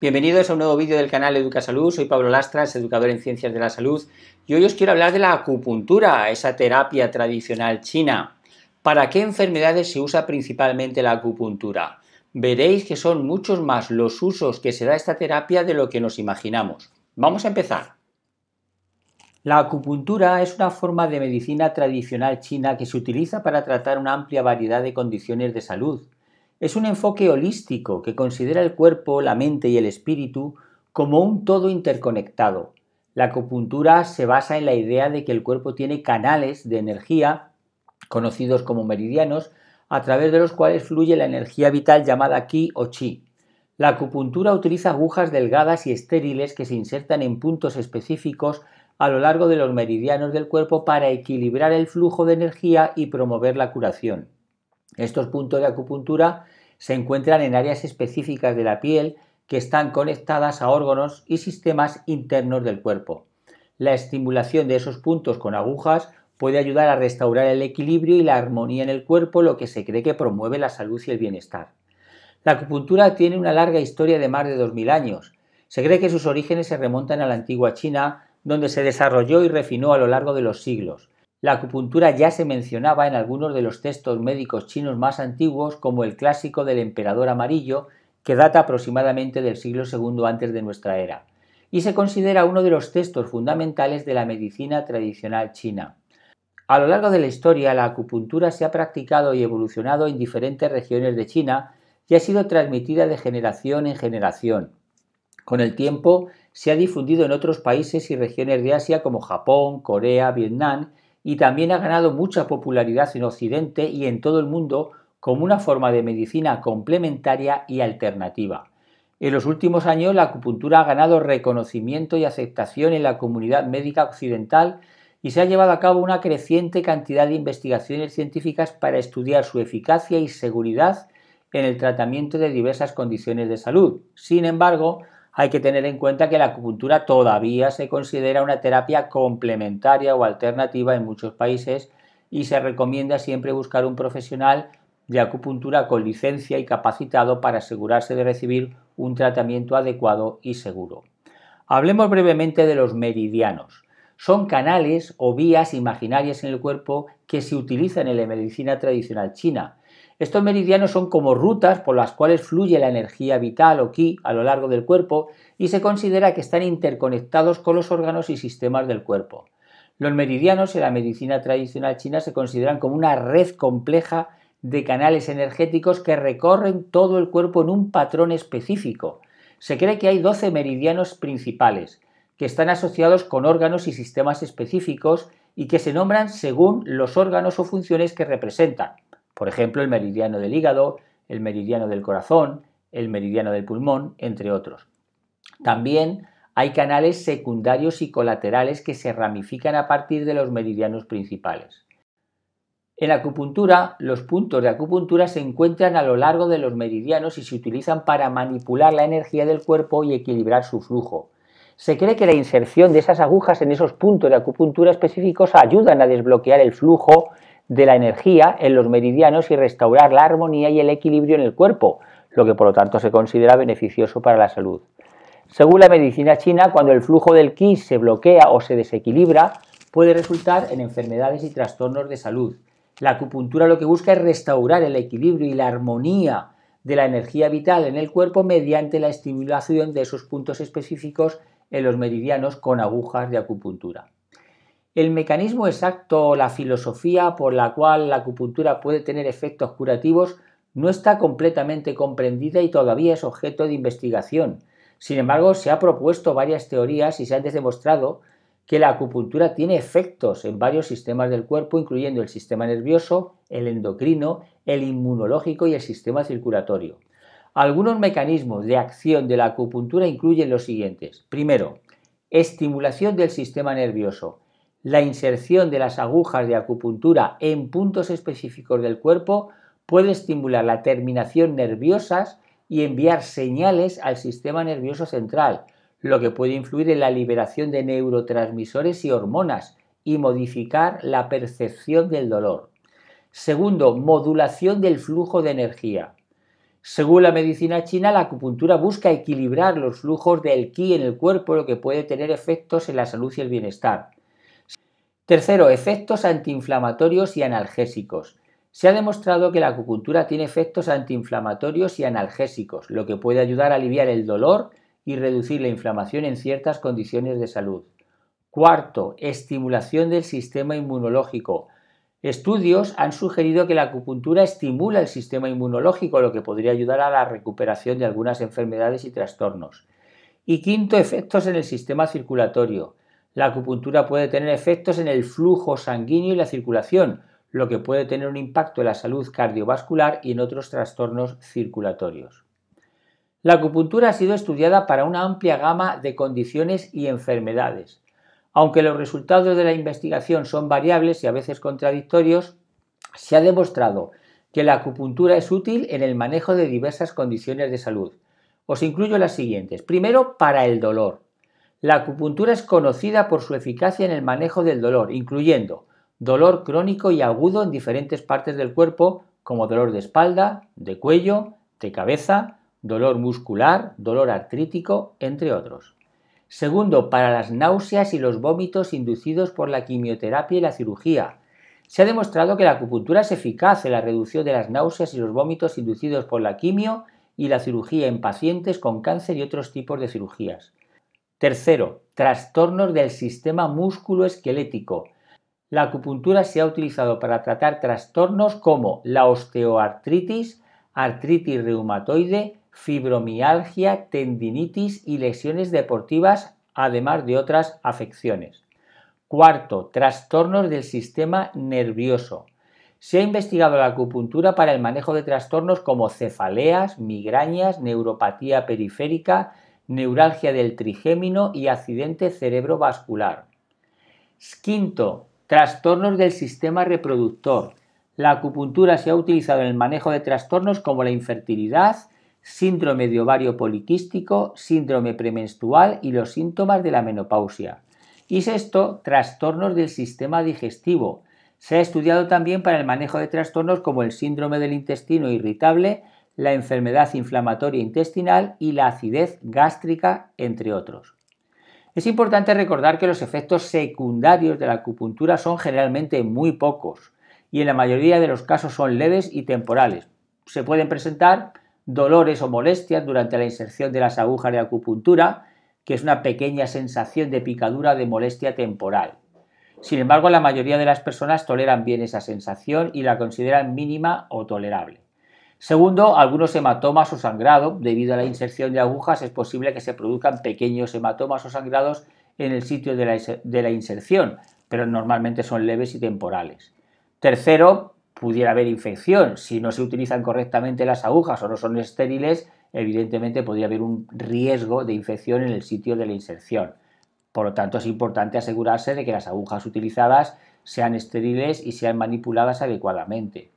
Bienvenidos a un nuevo vídeo del canal Educa Salud. Soy Pablo Lastras, educador en ciencias de la salud, y hoy os quiero hablar de la acupuntura, esa terapia tradicional china. ¿Para qué enfermedades se usa principalmente la acupuntura? Veréis que son muchos más los usos que se da esta terapia de lo que nos imaginamos. Vamos a empezar. La acupuntura es una forma de medicina tradicional china que se utiliza para tratar una amplia variedad de condiciones de salud, es un enfoque holístico que considera el cuerpo, la mente y el espíritu como un todo interconectado. La acupuntura se basa en la idea de que el cuerpo tiene canales de energía, conocidos como meridianos, a través de los cuales fluye la energía vital llamada ki o chi. La acupuntura utiliza agujas delgadas y estériles que se insertan en puntos específicos a lo largo de los meridianos del cuerpo para equilibrar el flujo de energía y promover la curación. Estos puntos de acupuntura se encuentran en áreas específicas de la piel que están conectadas a órganos y sistemas internos del cuerpo. La estimulación de esos puntos con agujas puede ayudar a restaurar el equilibrio y la armonía en el cuerpo, lo que se cree que promueve la salud y el bienestar. La acupuntura tiene una larga historia de más de 2.000 años. Se cree que sus orígenes se remontan a la antigua China, donde se desarrolló y refinó a lo largo de los siglos. La acupuntura ya se mencionaba en algunos de los textos médicos chinos más antiguos, como el clásico del emperador amarillo, que data aproximadamente del siglo II antes de nuestra era, y se considera uno de los textos fundamentales de la medicina tradicional china. A lo largo de la historia, la acupuntura se ha practicado y evolucionado en diferentes regiones de China y ha sido transmitida de generación en generación. Con el tiempo, se ha difundido en otros países y regiones de Asia como Japón, Corea, Vietnam, y también ha ganado mucha popularidad en Occidente y en todo el mundo como una forma de medicina complementaria y alternativa. En los últimos años la acupuntura ha ganado reconocimiento y aceptación en la comunidad médica occidental y se ha llevado a cabo una creciente cantidad de investigaciones científicas para estudiar su eficacia y seguridad en el tratamiento de diversas condiciones de salud. Sin embargo, hay que tener en cuenta que la acupuntura todavía se considera una terapia complementaria o alternativa en muchos países y se recomienda siempre buscar un profesional de acupuntura con licencia y capacitado para asegurarse de recibir un tratamiento adecuado y seguro. Hablemos brevemente de los meridianos. Son canales o vías imaginarias en el cuerpo que se utilizan en la medicina tradicional china estos meridianos son como rutas por las cuales fluye la energía vital o Qi a lo largo del cuerpo y se considera que están interconectados con los órganos y sistemas del cuerpo. Los meridianos en la medicina tradicional china se consideran como una red compleja de canales energéticos que recorren todo el cuerpo en un patrón específico. Se cree que hay 12 meridianos principales, que están asociados con órganos y sistemas específicos y que se nombran según los órganos o funciones que representan. Por ejemplo, el meridiano del hígado, el meridiano del corazón, el meridiano del pulmón, entre otros. También hay canales secundarios y colaterales que se ramifican a partir de los meridianos principales. En acupuntura, los puntos de acupuntura se encuentran a lo largo de los meridianos y se utilizan para manipular la energía del cuerpo y equilibrar su flujo. Se cree que la inserción de esas agujas en esos puntos de acupuntura específicos ayudan a desbloquear el flujo de la energía en los meridianos y restaurar la armonía y el equilibrio en el cuerpo, lo que por lo tanto se considera beneficioso para la salud. Según la medicina china, cuando el flujo del Qi se bloquea o se desequilibra, puede resultar en enfermedades y trastornos de salud. La acupuntura lo que busca es restaurar el equilibrio y la armonía de la energía vital en el cuerpo mediante la estimulación de esos puntos específicos en los meridianos con agujas de acupuntura. El mecanismo exacto o la filosofía por la cual la acupuntura puede tener efectos curativos no está completamente comprendida y todavía es objeto de investigación. Sin embargo, se ha propuesto varias teorías y se han demostrado que la acupuntura tiene efectos en varios sistemas del cuerpo, incluyendo el sistema nervioso, el endocrino, el inmunológico y el sistema circulatorio. Algunos mecanismos de acción de la acupuntura incluyen los siguientes. Primero, estimulación del sistema nervioso la inserción de las agujas de acupuntura en puntos específicos del cuerpo puede estimular la terminación nerviosas y enviar señales al sistema nervioso central, lo que puede influir en la liberación de neurotransmisores y hormonas y modificar la percepción del dolor. Segundo, modulación del flujo de energía. Según la medicina china, la acupuntura busca equilibrar los flujos del qi en el cuerpo, lo que puede tener efectos en la salud y el bienestar. Tercero, efectos antiinflamatorios y analgésicos. Se ha demostrado que la acupuntura tiene efectos antiinflamatorios y analgésicos, lo que puede ayudar a aliviar el dolor y reducir la inflamación en ciertas condiciones de salud. Cuarto, estimulación del sistema inmunológico. Estudios han sugerido que la acupuntura estimula el sistema inmunológico, lo que podría ayudar a la recuperación de algunas enfermedades y trastornos. Y quinto, efectos en el sistema circulatorio. La acupuntura puede tener efectos en el flujo sanguíneo y la circulación, lo que puede tener un impacto en la salud cardiovascular y en otros trastornos circulatorios. La acupuntura ha sido estudiada para una amplia gama de condiciones y enfermedades. Aunque los resultados de la investigación son variables y a veces contradictorios, se ha demostrado que la acupuntura es útil en el manejo de diversas condiciones de salud. Os incluyo las siguientes. Primero, para el dolor. La acupuntura es conocida por su eficacia en el manejo del dolor, incluyendo dolor crónico y agudo en diferentes partes del cuerpo, como dolor de espalda, de cuello, de cabeza, dolor muscular, dolor artrítico, entre otros. Segundo, para las náuseas y los vómitos inducidos por la quimioterapia y la cirugía. Se ha demostrado que la acupuntura es eficaz en la reducción de las náuseas y los vómitos inducidos por la quimio y la cirugía en pacientes con cáncer y otros tipos de cirugías. Tercero, trastornos del sistema músculo-esquelético. La acupuntura se ha utilizado para tratar trastornos como la osteoartritis, artritis reumatoide, fibromialgia, tendinitis y lesiones deportivas, además de otras afecciones. Cuarto, trastornos del sistema nervioso. Se ha investigado la acupuntura para el manejo de trastornos como cefaleas, migrañas, neuropatía periférica, neuralgia del trigémino y accidente cerebrovascular. Quinto, trastornos del sistema reproductor. La acupuntura se ha utilizado en el manejo de trastornos como la infertilidad, síndrome de ovario poliquístico, síndrome premenstrual y los síntomas de la menopausia. Y sexto, trastornos del sistema digestivo. Se ha estudiado también para el manejo de trastornos como el síndrome del intestino irritable, la enfermedad inflamatoria intestinal y la acidez gástrica, entre otros. Es importante recordar que los efectos secundarios de la acupuntura son generalmente muy pocos y en la mayoría de los casos son leves y temporales. Se pueden presentar dolores o molestias durante la inserción de las agujas de acupuntura, que es una pequeña sensación de picadura de molestia temporal. Sin embargo, la mayoría de las personas toleran bien esa sensación y la consideran mínima o tolerable. Segundo, algunos hematomas o sangrado. Debido a la inserción de agujas es posible que se produzcan pequeños hematomas o sangrados en el sitio de la, de la inserción, pero normalmente son leves y temporales. Tercero, pudiera haber infección. Si no se utilizan correctamente las agujas o no son estériles, evidentemente podría haber un riesgo de infección en el sitio de la inserción. Por lo tanto, es importante asegurarse de que las agujas utilizadas sean estériles y sean manipuladas adecuadamente.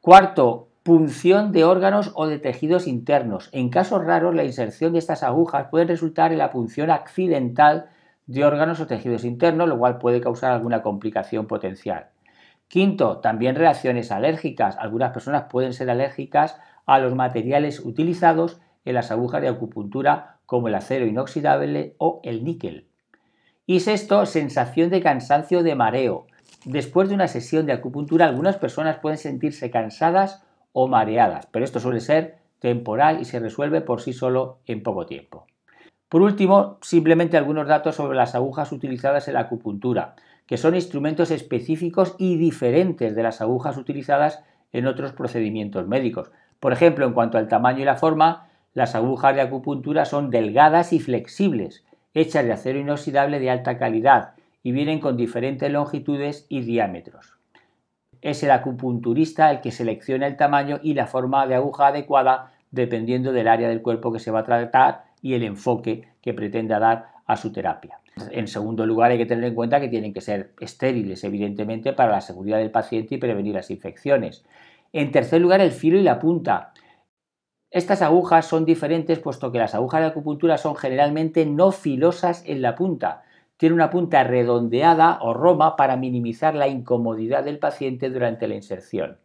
Cuarto, punción de órganos o de tejidos internos. En casos raros, la inserción de estas agujas puede resultar en la punción accidental de órganos o tejidos internos, lo cual puede causar alguna complicación potencial. Quinto, también reacciones alérgicas. Algunas personas pueden ser alérgicas a los materiales utilizados en las agujas de acupuntura como el acero inoxidable o el níquel. Y sexto, sensación de cansancio de mareo. Después de una sesión de acupuntura, algunas personas pueden sentirse cansadas o mareadas, pero esto suele ser temporal y se resuelve por sí solo en poco tiempo. Por último, simplemente algunos datos sobre las agujas utilizadas en la acupuntura, que son instrumentos específicos y diferentes de las agujas utilizadas en otros procedimientos médicos. Por ejemplo, en cuanto al tamaño y la forma, las agujas de acupuntura son delgadas y flexibles, hechas de acero inoxidable de alta calidad y vienen con diferentes longitudes y diámetros es el acupunturista el que selecciona el tamaño y la forma de aguja adecuada dependiendo del área del cuerpo que se va a tratar y el enfoque que pretenda dar a su terapia. En segundo lugar, hay que tener en cuenta que tienen que ser estériles, evidentemente, para la seguridad del paciente y prevenir las infecciones. En tercer lugar, el filo y la punta. Estas agujas son diferentes puesto que las agujas de acupuntura son generalmente no filosas en la punta, tiene una punta redondeada o roma para minimizar la incomodidad del paciente durante la inserción.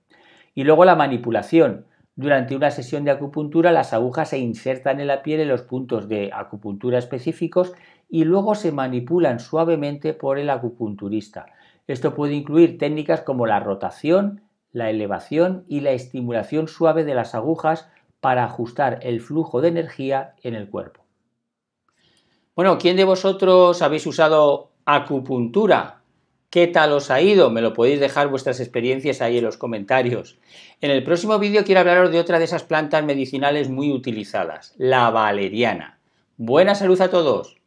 Y luego la manipulación. Durante una sesión de acupuntura las agujas se insertan en la piel en los puntos de acupuntura específicos y luego se manipulan suavemente por el acupunturista. Esto puede incluir técnicas como la rotación, la elevación y la estimulación suave de las agujas para ajustar el flujo de energía en el cuerpo. Bueno, ¿quién de vosotros habéis usado acupuntura? ¿Qué tal os ha ido? Me lo podéis dejar vuestras experiencias ahí en los comentarios. En el próximo vídeo quiero hablaros de otra de esas plantas medicinales muy utilizadas, la valeriana. Buena salud a todos.